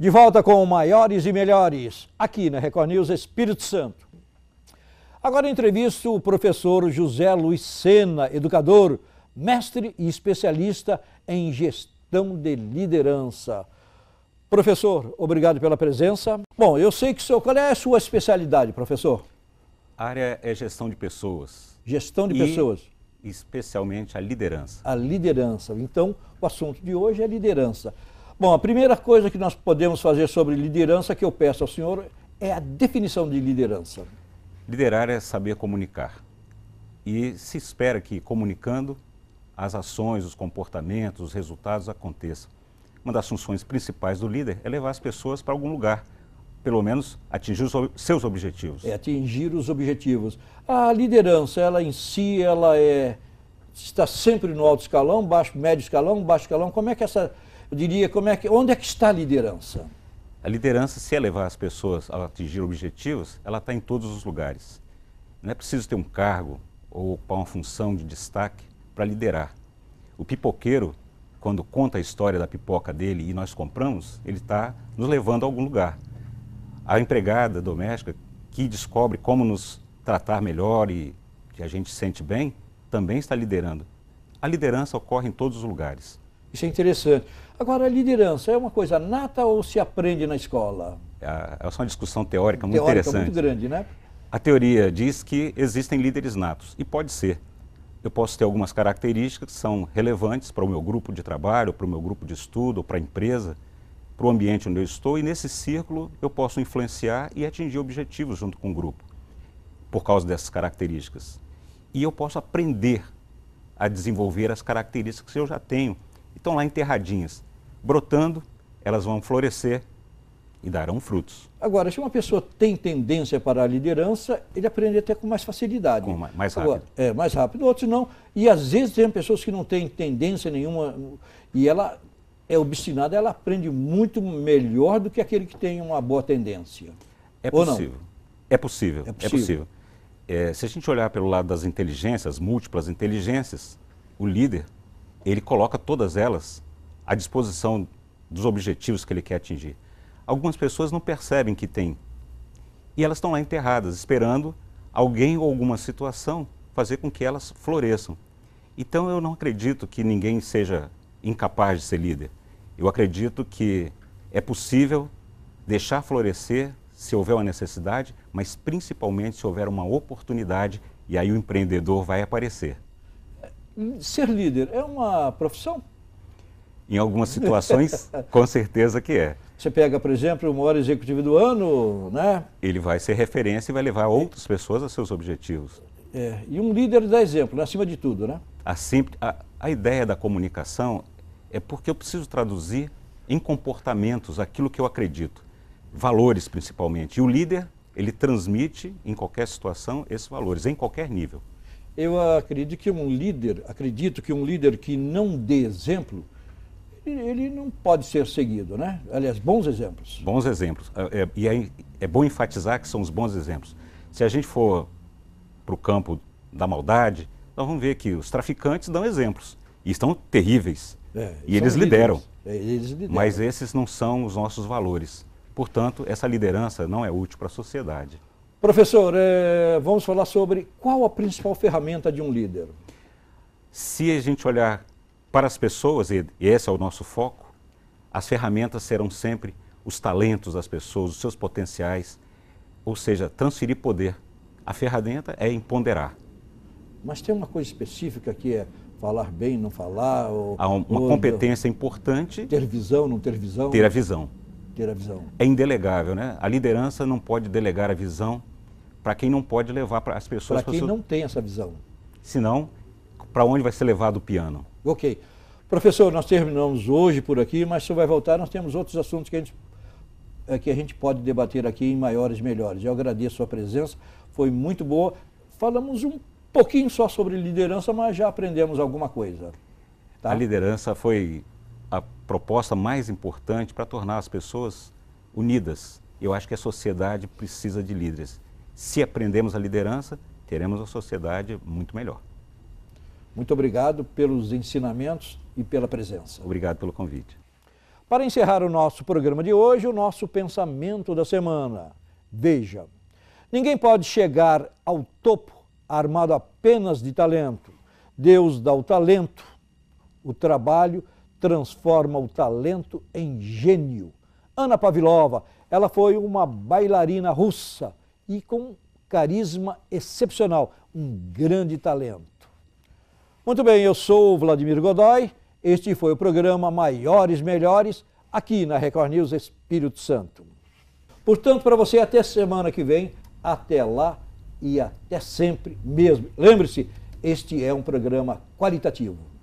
De volta com Maiores e Melhores, aqui na Record News Espírito Santo. Agora entrevisto o professor José Luiz Sena, educador, mestre e especialista em gestão de liderança. Professor, obrigado pela presença. Bom, eu sei que o senhor. Qual é a sua especialidade, professor? A área é gestão de pessoas. Gestão de e pessoas. Especialmente a liderança. A liderança. Então, o assunto de hoje é liderança. Bom, a primeira coisa que nós podemos fazer sobre liderança que eu peço ao senhor é a definição de liderança. Liderar é saber comunicar. E se espera que, comunicando, as ações, os comportamentos, os resultados aconteçam. Uma das funções principais do líder é levar as pessoas para algum lugar, pelo menos atingir os seus objetivos. É atingir os objetivos. A liderança, ela em si, ela é está sempre no alto escalão, baixo, médio escalão, baixo escalão. Como é que essa eu diria, como é que, onde é que está a liderança? A liderança, se elevar as pessoas a atingir objetivos, ela está em todos os lugares. Não é preciso ter um cargo ou ocupar uma função de destaque para liderar. O pipoqueiro, quando conta a história da pipoca dele e nós compramos, ele está nos levando a algum lugar. A empregada doméstica que descobre como nos tratar melhor e que a gente sente bem, também está liderando. A liderança ocorre em todos os lugares. Isso é interessante. Agora, a liderança é uma coisa nata ou se aprende na escola? É, é uma discussão teórica muito teórica, interessante. muito grande, né? A teoria diz que existem líderes natos, e pode ser. Eu posso ter algumas características que são relevantes para o meu grupo de trabalho, para o meu grupo de estudo, para a empresa, para o ambiente onde eu estou, e nesse círculo eu posso influenciar e atingir objetivos junto com o grupo, por causa dessas características. E eu posso aprender a desenvolver as características que eu já tenho estão lá enterradinhas, brotando, elas vão florescer e darão frutos. Agora, se uma pessoa tem tendência para a liderança, ele aprende até com mais facilidade. Com mais, mais rápido. Agora, é, mais rápido. Outros não. E às vezes tem pessoas que não têm tendência nenhuma e ela é obstinada, ela aprende muito melhor do que aquele que tem uma boa tendência. É possível. É possível. É, é possível. É possível. É, se a gente olhar pelo lado das inteligências, múltiplas inteligências, o líder ele coloca todas elas à disposição dos objetivos que ele quer atingir. Algumas pessoas não percebem que tem. E elas estão lá enterradas, esperando alguém ou alguma situação fazer com que elas floresçam. Então eu não acredito que ninguém seja incapaz de ser líder. Eu acredito que é possível deixar florescer se houver uma necessidade, mas principalmente se houver uma oportunidade e aí o empreendedor vai aparecer ser líder é uma profissão? Em algumas situações, com certeza que é. Você pega, por exemplo, o maior executivo do ano, né? Ele vai ser referência e vai levar outras pessoas a seus objetivos. É, e um líder dá exemplo, né? acima de tudo, né? a, a ideia da comunicação é porque eu preciso traduzir em comportamentos aquilo que eu acredito, valores principalmente. E o líder, ele transmite em qualquer situação esses valores, em qualquer nível eu acredito que um líder, acredito que um líder que não dê exemplo, ele não pode ser seguido, né? Aliás, bons exemplos. Bons exemplos. É, é, e é, é bom enfatizar que são os bons exemplos. Se a gente for para o campo da maldade, nós vamos ver que os traficantes dão exemplos e estão terríveis. É, e eles lideram. É, eles lideram. Mas esses não são os nossos valores. Portanto, essa liderança não é útil para a sociedade. Professor, é, vamos falar sobre qual a principal ferramenta de um líder. Se a gente olhar para as pessoas, e esse é o nosso foco, as ferramentas serão sempre os talentos das pessoas, os seus potenciais, ou seja, transferir poder. A ferramenta é empoderar. Mas tem uma coisa específica que é falar bem, não falar. Ou, Há uma ou, competência importante. Ter visão, não ter visão. Ter a né? visão ter a visão. É indelegável, né? A liderança não pode delegar a visão para quem não pode levar para as pessoas... Para quem não tem essa visão. Senão, para onde vai ser levado o piano? Ok. Professor, nós terminamos hoje por aqui, mas se você vai voltar, nós temos outros assuntos que a gente, eh, que a gente pode debater aqui em maiores e melhores. Eu agradeço a sua presença, foi muito boa. Falamos um pouquinho só sobre liderança, mas já aprendemos alguma coisa. Tá? A liderança foi a proposta mais importante para tornar as pessoas unidas. Eu acho que a sociedade precisa de líderes. Se aprendemos a liderança, teremos uma sociedade muito melhor. Muito obrigado pelos ensinamentos e pela presença. Obrigado pelo convite. Para encerrar o nosso programa de hoje, o nosso pensamento da semana. Veja, ninguém pode chegar ao topo armado apenas de talento. Deus dá o talento, o trabalho transforma o talento em gênio. Ana Pavlova, ela foi uma bailarina russa e com carisma excepcional, um grande talento. Muito bem, eu sou Vladimir Godoy. Este foi o programa Maiores Melhores, aqui na Record News Espírito Santo. Portanto, para você, até semana que vem, até lá e até sempre mesmo. Lembre-se, este é um programa qualitativo.